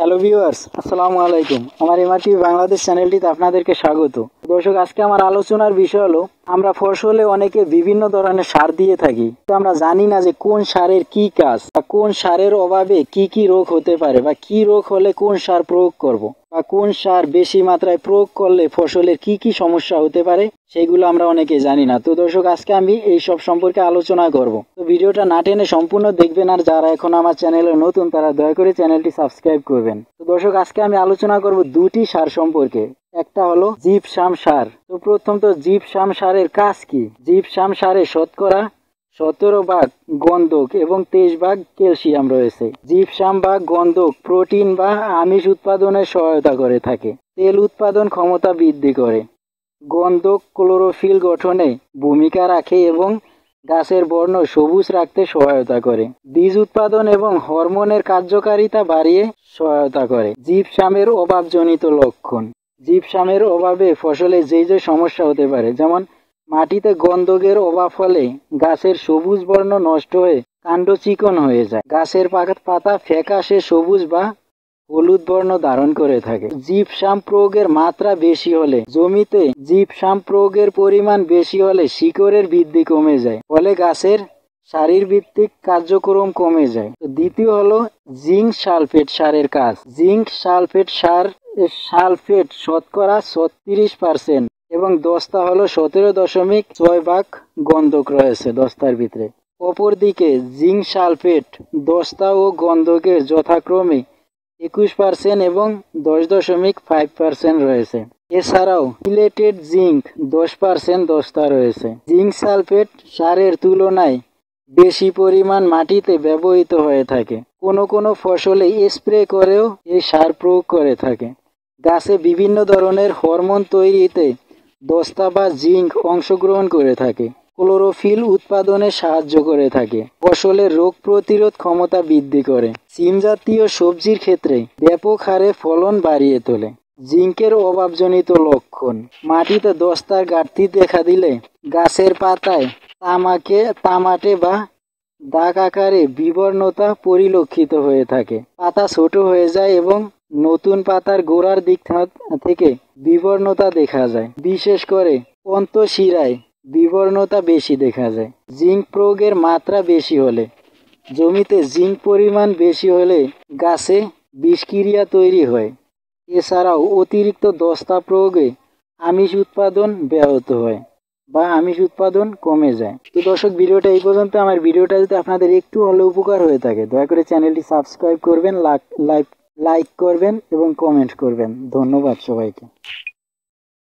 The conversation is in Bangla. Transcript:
হ্যালো ভিউয়ার্স আসসালামু আলাইকুম আমার এমআরটি বাংলাদেশ চ্যানেলটিতে আপনাদেরকে স্বাগত দর্শক আজকে আমার আলোচনার বিষয় হলো আমরা ফসলে অনেকে বিভিন্ন ধরনের সার দিয়ে থাকি তো আমরা জানি না যে কোন সারের কি কাজ বা কোন সারের অভাবে কি কি রোগ হতে পারে বা কি রোগ হলে কোন সার প্রয়োগ করব। বা কোন সার বেশি মাত্রায় প্রয়োগ করলে ফসলের কি কি সমস্যা হতে পারে সেগুলো আমরা অনেকে জানি না তো দর্শক আজকে আমি এই সব সম্পর্কে আলোচনা করব তো ভিডিওটা না টেনে সম্পূর্ণ দেখবেন আর যারা এখন আমার চ্যানেলে নতুন তারা দয়া করে চ্যানেলটি সাবস্ক্রাইব করবেন তো দর্শক আজকে আমি আলোচনা করব দুটি সার সম্পর্কে একটা হলো জীব সার তো প্রথম তো জীব সারের কাজ কি জীব সারে শতকরা সতেরো ভাগ গন্ধক এবং তেইশ ভাগ ক্যালসিয়াম রয়েছে জিপসাম বা গন্ধক প্রোটিন বা আমিষ উৎপাদনে সহায়তা করে থাকে তেল উৎপাদন ক্ষমতা বৃদ্ধি করে গন্ধক ক্লোরোফিল গঠনে ভূমিকা রাখে এবং গাছের বর্ণ সবুজ রাখতে সহায়তা করে বীজ উৎপাদন এবং হরমোনের কার্যকারিতা বাড়িয়ে সহায়তা করে জীবসামের অভাবজনিত লক্ষণ জীবসামের অভাবে ফসলে যেই যে সমস্যা হতে পারে যেমন মাটিতে গন্ধকের অভাব ফলে গাছের সবুজ বর্ণ নষ্ট হয়ে কাণ্ড চিকন হয়ে যায় গাছের পাতা ফ্যাকাশে সবুজ বা হলুদ বর্ণ ধারণ করে থাকে সাম প্রয়োগের মাত্রা বেশি হলে জমিতে সাম প্রয়োগের পরিমাণ বেশি হলে শিকড়ের বৃদ্ধি কমে যায় ফলে গাছের শারীরভিত্তিক কার্যক্রম কমে যায় দ্বিতীয় হলো জিঙ্ক সালফেট সারের কাজ জিঙ্ক সালফেট সার সালফেট শতকরা ছত্রিশ পার্সেন্ট এবং দস্তা হলো সতেরো দশমিক ছয় ভাগ গন্ধক রয়েছে দস্তার ভিতরে অপরদিকে জিঙ্ক সালফেট দস্তা ও গন্ধকের যথাক্রমে একুশ পার্সেন্ট এবং দশ দশমিক ফাইভ পার্সেন্ট রয়েছে এছাড়াও ইলেটেড জিঙ্ক দশ পার্সেন্ট দস্তা রয়েছে জিঙ্ক সালফেট সারের তুলনায় বেশি পরিমাণ মাটিতে ব্যবহৃত হয়ে থাকে কোনো কোনো ফসলে স্প্রে করেও এই সার প্রয়োগ করে থাকে গাছে বিভিন্ন ধরনের হরমোন তৈরিতে দস্তা বা জিঙ্ক অংশগ্রহণ করে থাকে ক্লোরোফিল উৎপাদনে সাহায্য করে থাকে ফসলের রোগ প্রতিরোধ ক্ষমতা বৃদ্ধি করে সিম জাতীয় সবজির ক্ষেত্রে ব্যাপক হারে ফলন বাড়িয়ে তোলে জিঙ্কের অভাবজনিত লক্ষণ মাটিতে দস্তার ঘাটতি দেখা দিলে গাছের পাতায় তামাকে তামাটে বা দাগ আকারে বিবর্ণতা পরিলক্ষিত হয়ে থাকে পাতা ছোট হয়ে যায় এবং নতুন পাতার গোড়ার দিক থেকে বিবর্ণতা দেখা যায় বিশেষ করে অন্তঃশিরায় বিবর্ণতা বেশি দেখা যায় জিঙ্ক প্রয়োগের মাত্রা বেশি হলে জমিতে জিঙ্ক পরিমাণ বেশি হলে গাছে বিষক্রিয়া তৈরি হয় এছাড়াও অতিরিক্ত দস্তা প্রয়োগে আমিষ উৎপাদন ব্যাহত হয় বা আমিষ উৎপাদন কমে যায় তো দর্শক ভিডিওটা এই পর্যন্ত আমার ভিডিওটা যদি আপনাদের একটু হলেও উপকার হয়ে থাকে দয়া করে চ্যানেলটি সাবস্ক্রাইব করবেন লাইক লাইক করবেন এবং কমেন্ট করবেন ধন্যবাদ সবাইকে